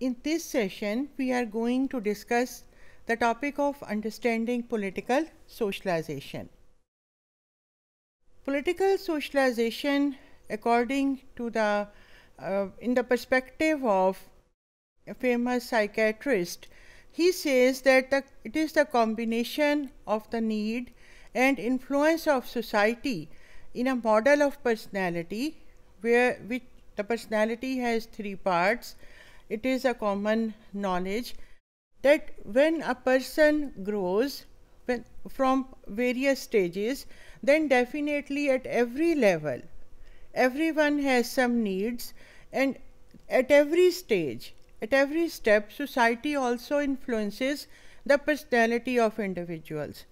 In this session, we are going to discuss the topic of understanding political socialization. Political socialization, according to the uh, in the perspective of a famous psychiatrist, he says that the, it is the combination of the need and influence of society in a model of personality where which the personality has three parts it is a common knowledge that when a person grows when, from various stages, then definitely at every level, everyone has some needs, and at every stage, at every step, society also influences the personality of individuals.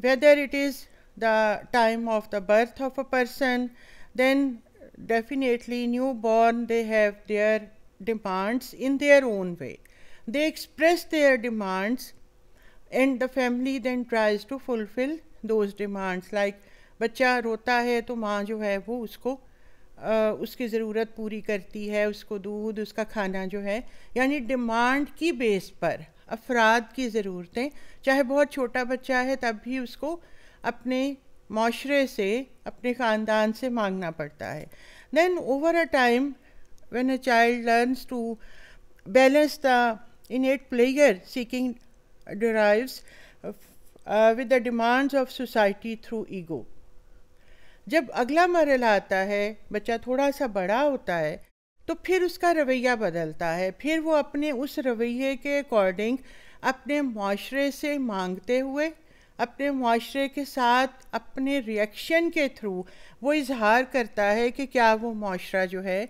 Whether it is the time of the birth of a person, then definitely newborn, they have their demands in their own way. They express their demands and the family then tries to fulfill those demands like बच्चा रोता है तो माँ जो है वो उसको आ, उसकी ज़रूरत पूरी करती है उसको दूध उसका खाना जो है यानी डिमांड की बेस पर अफराद की ज़रूरतें चाहे बहुत छोटा बच्चा है तब भी उसको अपने माशरे से अपने ख़ानदान से मांगना पड़ता है then over a time when a child learns to balance the innate pleasure seeking derives uh, uh, with the demands of society through ego. जब अगला मरला आता है बच्चा थोड़ा सा बड़ा होता है तो फिर उसका रवैया बदलता है फिर वो अपने उस रवैये के अकॉर्डिंग अपने माशरे से मांगते हुए अपने माशरे के साथ अपने रिएक्शन के थ्रू वो इजहार करता है कि क्या वो माशरा जो है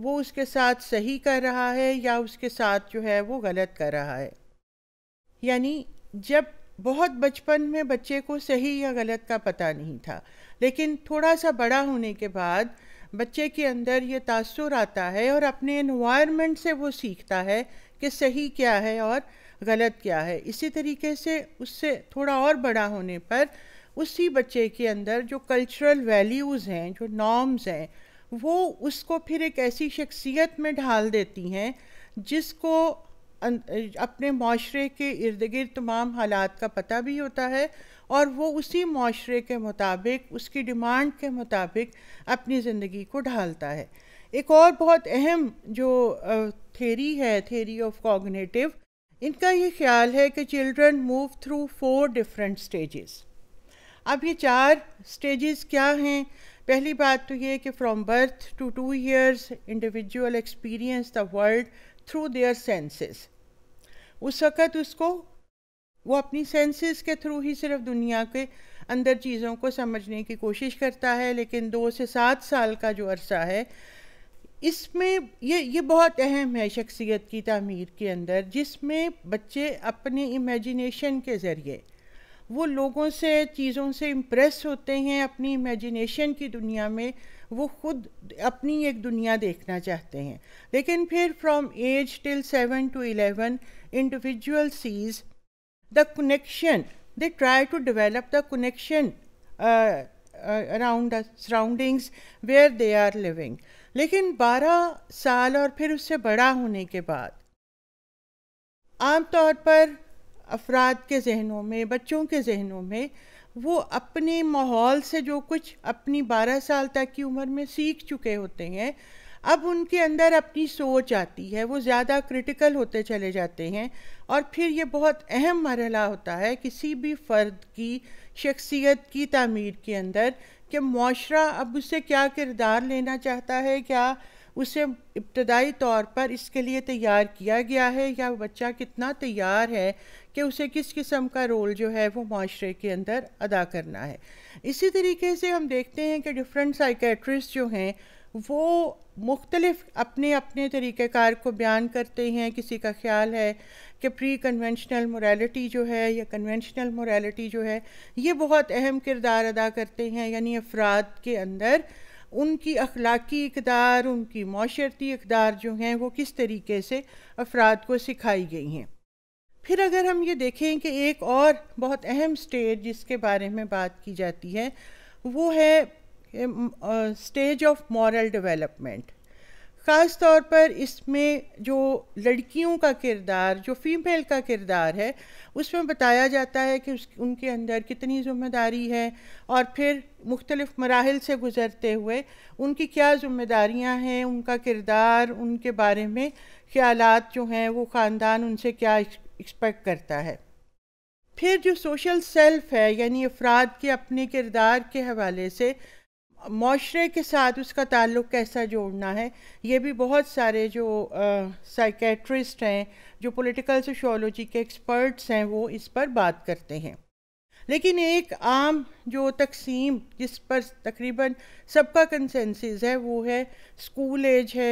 वो उसके साथ सही कर रहा है या उसके साथ जो है वो गलत कर रहा है यानी जब बहुत बचपन में बच्चे को सही या गलत का पता नहीं था लेकिन थोड़ा सा बड़ा होने के बाद बच्चे के अंदर ये तासुर आता है और अपने इन्वायरमेंट से वो सीखता है कि सही क्या है और गलत क्या है इसी तरीके से उससे थोड़ा और बड़ा होने पर उसी बच्चे के अंदर जो कल्चरल वैल्यूज़ हैं जो नॉर्म्स हैं वो उसको फिर एक ऐसी शख्सियत में ढाल देती हैं जिसको अं, अं, अपने माशरे के इर्द गिर्द तमाम हालात का पता भी होता है और वो उसी माशरे के मुताबिक उसकी डिमांड के मुताबिक अपनी ज़िंदगी को ढालता है एक और बहुत अहम जो थेरी है थेरी ऑफ कॉग्नेटिव इनका ये ख्याल है कि children move through four different stages अब ये चार स्टेजेस क्या हैं पहली बात तो ये कि from birth to two years individual experience the world through their senses उस वक़्त उसको वो अपनी सेंसेस के थ्रू ही सिर्फ दुनिया के अंदर चीज़ों को समझने की कोशिश करता है लेकिन दो से सात साल का जो अरसा है इसमें ये ये बहुत अहम है शख्सियत की तमीर के अंदर जिसमें बच्चे अपने इमेजिनेशन के ज़रिए वो लोगों से चीज़ों से इम्प्रेस होते हैं अपनी इमेजिनेशन की दुनिया में वो खुद अपनी एक दुनिया देखना चाहते हैं लेकिन फिर from age till seven to eleven individual sees the connection they try to develop the connection around surroundings where they are living लेकिन 12 साल और फिर उससे बड़ा होने के बाद आमतौर पर अफराद के जहनों में बच्चों के जहनों में वो अपने माहौल से जो कुछ अपनी बारह साल तक की उम्र में सीख चुके होते हैं अब उनके अंदर अपनी सोच आती है वो ज़्यादा क्रिटिकल होते चले जाते हैं और फिर ये बहुत अहम मरहला होता है किसी भी फ़र्द की शख्सियत की तमीर के अंदर कि माशरा अब उससे क्या किरदार लेना चाहता है क्या उसे इब्तदाई तौर पर इसके लिए तैयार किया गया है या बच्चा कितना तैयार है कि उसे किस किस्म का रोल जो है वो माशरे के अंदर अदा करना है इसी तरीके से हम देखते हैं कि डिफरेंट साइकेट्रिस्ट जो हैं वो मुख्तलिफ अपने अपने तरीक़ार को बयान करते हैं किसी का ख्याल है कि प्री कन्वेंशनल मोरालिटी जो है या कन्वेंशनल मोरालिटी जो है ये बहुत अहम किरदार अदा करते हैं यानी अफराद के अंदर उनकी अखलाकी इकदार उनकी माशरती इकदार जो हैं वो किस तरीके से अफराद को सिखाई गई हैं फिर अगर हम ये देखें कि एक और बहुत अहम स्टेज जिसके बारे में बात की जाती है वो है स्टेज ऑफ मॉरल डेवलपमेंट ख़ास तौर पर इसमें जो लड़कियों का किरदार जो फीमेल का किरदार है उसमें बताया जाता है कि उस उनके अंदर कितनी ज़िम्मेदारी है और फिर मुख्तलिफ़ मराहल से गुज़रते हुए उनकी क्या ज़िम्मेदारियां हैं उनका किरदार उनके बारे में ख्याल जो हैं वो ख़ानदान उनसे क्या एक्सपेक्ट करता है फिर जो सोशल सेल्फ है यानी अफराद के अपने किरदार के हवाले से माशरे के साथ उसका ताल्लुक़ कैसा जोड़ना है ये भी बहुत सारे जो साइकेट्रिस्ट हैं जो पॉलिटिकल सोशोलॉजी के एक्सपर्ट्स हैं वो इस पर बात करते हैं लेकिन एक आम जो तकसीम जिस पर तकरीबन सबका कंसेंसिस है वो है स्कूल एज है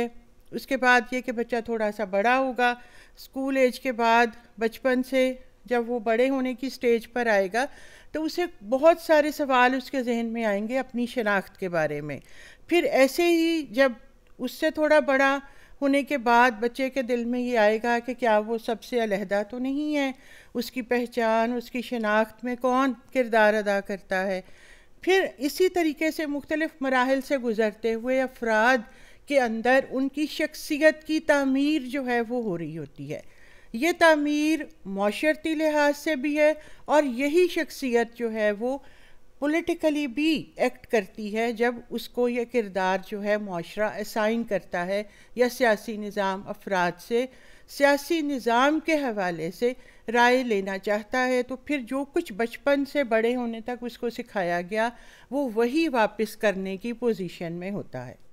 उसके बाद ये कि बच्चा थोड़ा सा बड़ा होगा स्कूल एज के बाद बचपन से जब वो बड़े होने की स्टेज पर आएगा तो उसे बहुत सारे सवाल उसके जहन में आएंगे अपनी शनाख्त के बारे में फिर ऐसे ही जब उससे थोड़ा बड़ा होने के बाद बच्चे के दिल में ये आएगा कि क्या वो सबसे अलहदा तो नहीं है उसकी पहचान उसकी शनाख्त में कौन किरदार अदा करता है फिर इसी तरीके से मुख्तलिफ़ मराहल से गुज़रते हुए अफराद के अंदर उनकी शख्सियत की तमीर जो है वो हो रही होती है ये तमीर माशरती लिहाज से भी है और यही शख्सियत जो है वो पॉलिटिकली भी एक्ट करती है जब उसको यह किरदार जो है माशरा असाइन करता है या सियासी निज़ाम अफराद से सियासी निज़ाम के हवाले से राय लेना चाहता है तो फिर जो कुछ बचपन से बड़े होने तक उसको सिखाया गया वो वही वापस करने की पोजीशन में होता है